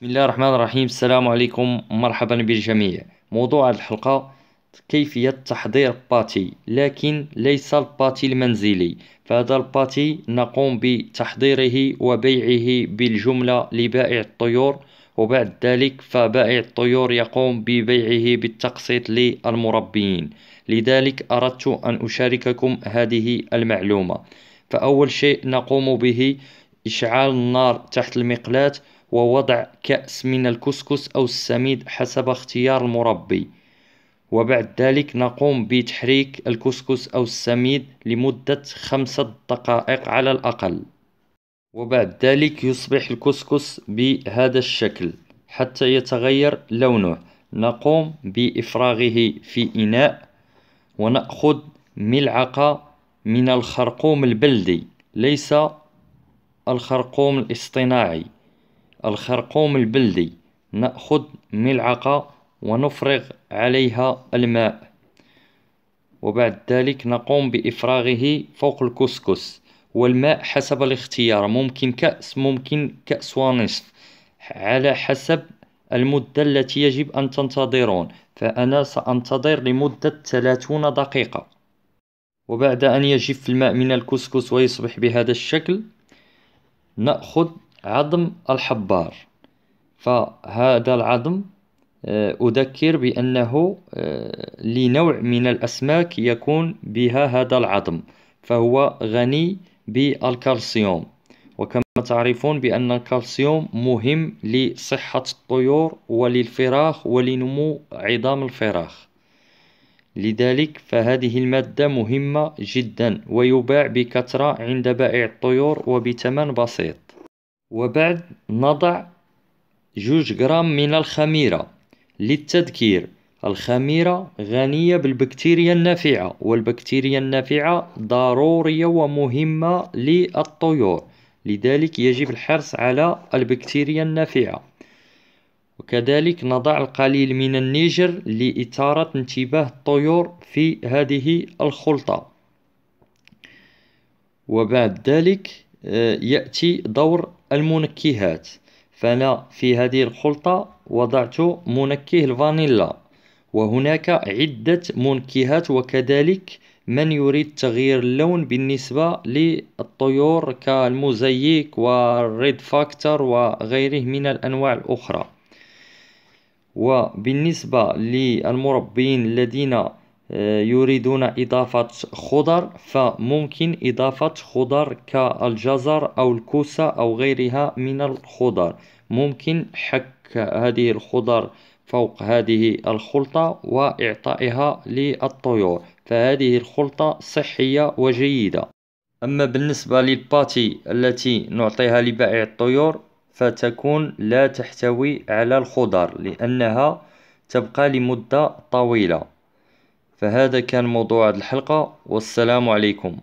بسم الله الرحمن الرحيم السلام عليكم مرحبا بالجميع موضوع الحلقة كيفية تحضير باتي لكن ليس الباتي المنزلي فهذا الباتي نقوم بتحضيره وبيعه بالجملة لبائع الطيور وبعد ذلك فبائع الطيور يقوم ببيعه بالتقسيط للمربيين لذلك أردت أن أشارككم هذه المعلومة فأول شيء نقوم به إشعال النار تحت المقلاة ووضع كأس من الكسكس أو السميد حسب اختيار المربي وبعد ذلك نقوم بتحريك الكسكس أو السميد لمدة خمسة دقائق على الأقل وبعد ذلك يصبح الكسكس بهذا الشكل حتى يتغير لونه نقوم بإفراغه في إناء ونأخذ ملعقة من الخرقوم البلدي ليس الخرقوم الاصطناعي الخرقوم البلدي نأخذ ملعقة ونفرغ عليها الماء وبعد ذلك نقوم بإفراغه فوق الكسكس والماء حسب الاختيار ممكن كأس ممكن كأس ونصف على حسب المدة التي يجب أن تنتظرون فأنا سأنتظر لمدة 30 دقيقة وبعد أن يجف الماء من الكسكس ويصبح بهذا الشكل نأخذ عظم الحبار فهذا العظم آه، أذكر بأنه آه، لنوع من الأسماك يكون بها هذا العظم فهو غني بالكالسيوم وكما تعرفون بأن الكالسيوم مهم لصحة الطيور وللفراخ ولنمو عظام الفراخ لذلك فهذه المادة مهمة جدا ويباع بكثرة عند بائع الطيور وبثمن بسيط وبعد نضع جوج غرام من الخميرة للتذكير الخميرة غنية بالبكتيريا النافعة والبكتيريا النافعة ضرورية ومهمة للطيور لذلك يجب الحرص على البكتيريا النافعة وكذلك نضع القليل من النيجر لإثارة انتباه الطيور في هذه الخلطة وبعد ذلك آه، يأتي دور المنكهات فأنا في هذه الخلطة وضعت منكه الفانيلا وهناك عدة منكهات وكذلك من يريد تغيير اللون بالنسبة للطيور كالموزيك والريد فاكتور وغيره من الأنواع الأخرى وبالنسبة للمربين الذين يريدون إضافة خضر فممكن إضافة خضر كالجزر أو الكوسة أو غيرها من الخضر ممكن حك هذه الخضر فوق هذه الخلطة وإعطائها للطيور فهذه الخلطة صحية وجيدة أما بالنسبة للباتي التي نعطيها لبائع الطيور فتكون لا تحتوي على الخضر لأنها تبقى لمدة طويلة فهذا كان موضوع الحلقة والسلام عليكم